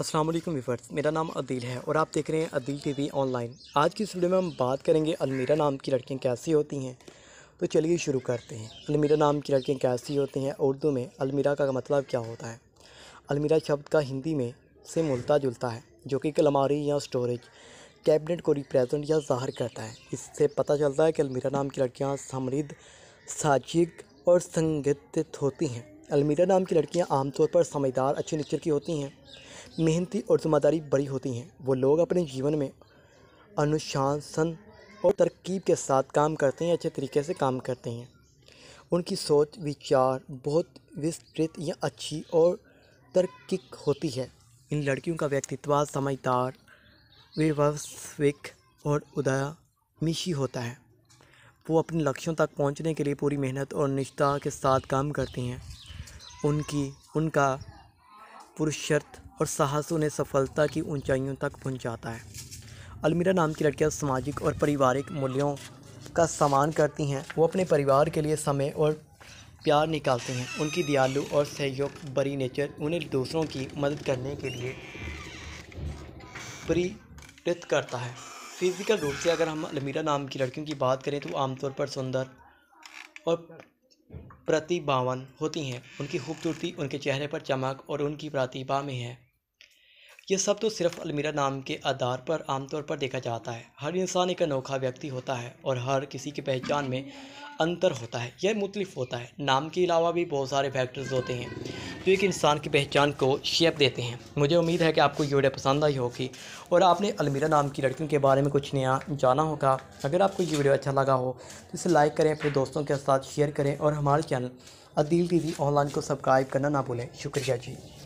अस्सलाम वालेकुम मेरा नाम अदील है और आप देख रहे हैं अदील टीवी ऑनलाइन आज की इस वीडियो में हम बात करेंगे अलमीरा नाम की लड़कियाँ कैसी होती हैं तो चलिए शुरू करते हैं अलमीरा नाम की लड़कियाँ कैसी होती हैं उर्दू में अलमीरा का मतलब क्या होता है अलमीरा शब्द का हिंदी में से मिलता जुलता है जो कि कलमारी या स्टोरेज कैबिनेट को रिप्रेजेंट या ज़ाहिर करता है इससे पता चलता है कि अलमीरा नाम की लड़कियाँ समृद्ध साजिक और संगठित होती हैं अलमीरा नाम की लड़कियाँ आमतौर पर समझदार अच्छे नेचर की होती हैं मेहनती और जिम्मेदारी बड़ी होती हैं वो लोग अपने जीवन में अनुशासन और तरकीब के साथ काम करते हैं अच्छे तरीके से काम करते हैं उनकी सोच विचार बहुत विस्तृत या अच्छी और तर्किक होती है इन लड़कियों का व्यक्तित्व समझदार विवस्विक और उदयमिशी होता है वो अपने लक्ष्यों तक पहुंचने के लिए पूरी मेहनत और निष्ठा के साथ काम करती हैं उनकी उनका पुरुषार्थ और साहस उन्हें सफलता की ऊंचाइयों तक पहुंचाता है अलमीरा नाम की लड़कियां सामाजिक और पारिवारिक मूल्यों का सम्मान करती हैं वो अपने परिवार के लिए समय और प्यार निकालती हैं उनकी दयालु और सहयोग बरी नेचर उन्हें दूसरों की मदद करने के लिए प्रेरित करता है फिज़िकल रूप से अगर हम अलमीरा नाम की लड़कियों की बात करें तो आमतौर पर सुंदर और प्रतिभावन होती हैं उनकी खूबसूरती उनके चेहरे पर चमक और उनकी प्रतिभा में है ये सब तो सिर्फ अलमीरा नाम के आधार पर आमतौर पर देखा जाता है हर इंसान एक अनोखा व्यक्ति होता है और हर किसी की पहचान में अंतर होता है यह मुख्तलिफ होता है नाम के अलावा भी बहुत सारे फैक्टर्स होते हैं तो एक इंसान की पहचान को शेप देते हैं मुझे उम्मीद है कि आपको ये वीडियो पसंद आई होगी और आपने अलमीरा नाम की लड़कियों के बारे में कुछ नया जाना होगा अगर आपको ये वीडियो अच्छा लगा हो तो इसे लाइक करें अपने दोस्तों के साथ शेयर करें और हमारे चैनल अदील टीवी ऑनलाइन को सब्सक्राइब करना ना भूलें शुक्रिया जी